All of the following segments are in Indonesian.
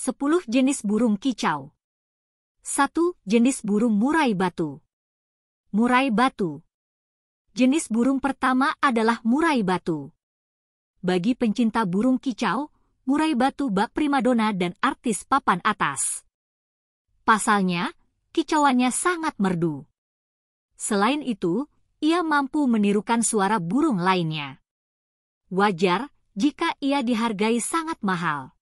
10 jenis burung kicau. 1. Jenis burung murai batu. Murai batu. Jenis burung pertama adalah murai batu. Bagi pencinta burung kicau, murai batu bak primadona dan artis papan atas. Pasalnya, kicauannya sangat merdu. Selain itu, ia mampu menirukan suara burung lainnya. Wajar jika ia dihargai sangat mahal.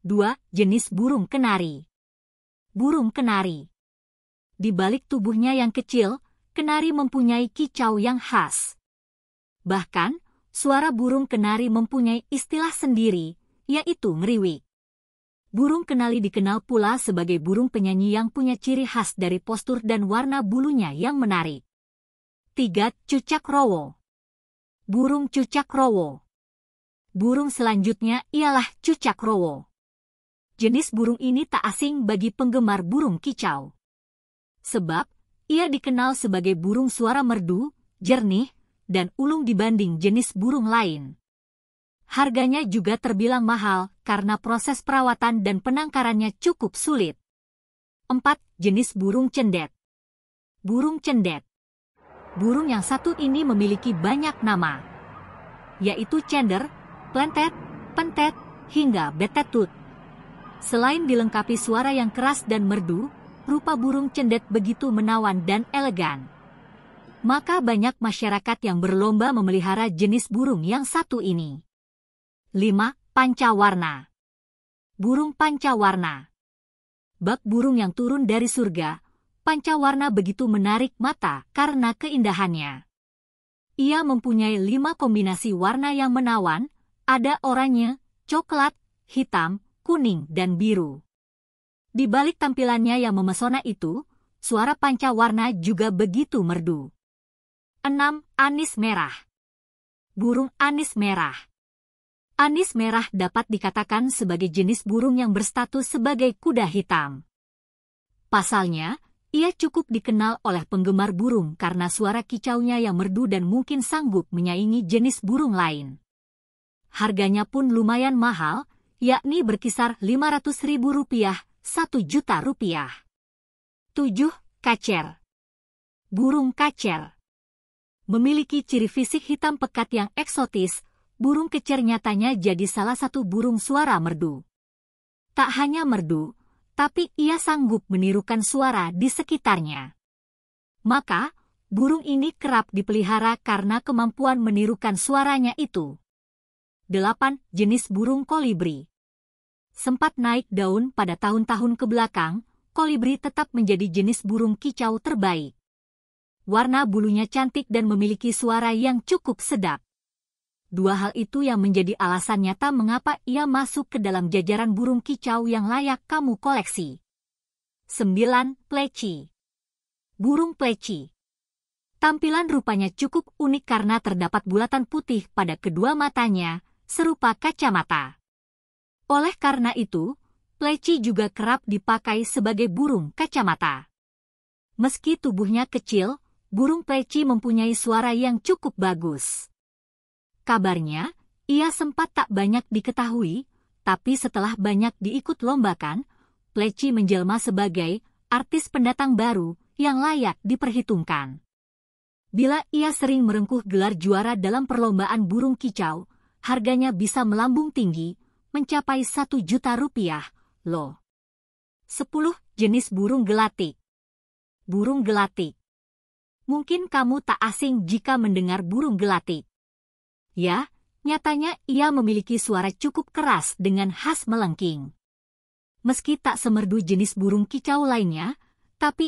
2. Jenis burung kenari Burung kenari Di balik tubuhnya yang kecil, kenari mempunyai kicau yang khas. Bahkan, suara burung kenari mempunyai istilah sendiri, yaitu ngeriwik. Burung kenali dikenal pula sebagai burung penyanyi yang punya ciri khas dari postur dan warna bulunya yang menarik. 3. Cucak rowo Burung cucak rowo Burung selanjutnya ialah cucak rowo jenis burung ini tak asing bagi penggemar burung kicau. Sebab, ia dikenal sebagai burung suara merdu, jernih, dan ulung dibanding jenis burung lain. Harganya juga terbilang mahal karena proses perawatan dan penangkarannya cukup sulit. 4. Jenis burung cendet Burung cendet Burung yang satu ini memiliki banyak nama, yaitu cender, plentet, pentet, hingga betetut. Selain dilengkapi suara yang keras dan merdu, rupa burung cendet begitu menawan dan elegan. Maka banyak masyarakat yang berlomba memelihara jenis burung yang satu ini. 5. Warna. Burung Panca Warna. Bak burung yang turun dari surga, panca warna begitu menarik mata karena keindahannya. Ia mempunyai lima kombinasi warna yang menawan, ada oranye, coklat, hitam, kuning dan biru. Di balik tampilannya yang memesona itu, suara panca warna juga begitu merdu. 6. Anis merah. Burung anis merah. Anis merah dapat dikatakan sebagai jenis burung yang berstatus sebagai kuda hitam. Pasalnya, ia cukup dikenal oleh penggemar burung karena suara kicaunya yang merdu dan mungkin sanggup menyaingi jenis burung lain. Harganya pun lumayan mahal, yakni berkisar Rp500.000, 1 juta rupiah. 7. Kacer Burung kacer Memiliki ciri fisik hitam pekat yang eksotis, burung kecer nyatanya jadi salah satu burung suara merdu. Tak hanya merdu, tapi ia sanggup menirukan suara di sekitarnya. Maka, burung ini kerap dipelihara karena kemampuan menirukan suaranya itu. 8. Jenis burung kolibri sempat naik daun pada tahun-tahun kebelakang, kolibri tetap menjadi jenis burung kicau terbaik. Warna bulunya cantik dan memiliki suara yang cukup sedap. Dua hal itu yang menjadi alasan nyata mengapa ia masuk ke dalam jajaran burung kicau yang layak kamu koleksi. 9. Pleci Burung pleci Tampilan rupanya cukup unik karena terdapat bulatan putih pada kedua matanya, serupa kacamata. Oleh karena itu, pleci juga kerap dipakai sebagai burung kacamata. Meski tubuhnya kecil, burung pleci mempunyai suara yang cukup bagus. Kabarnya, ia sempat tak banyak diketahui, tapi setelah banyak diikut lombakan, pleci menjelma sebagai artis pendatang baru yang layak diperhitungkan. Bila ia sering merengkuh gelar juara dalam perlombaan burung kicau, harganya bisa melambung tinggi, mencapai 1 juta rupiah, loh. 10. Jenis burung gelati. Burung gelati. Mungkin kamu tak asing jika mendengar burung gelati. Ya, nyatanya ia memiliki suara cukup keras dengan khas melengking. Meski tak semerdu jenis burung kicau lainnya, tapi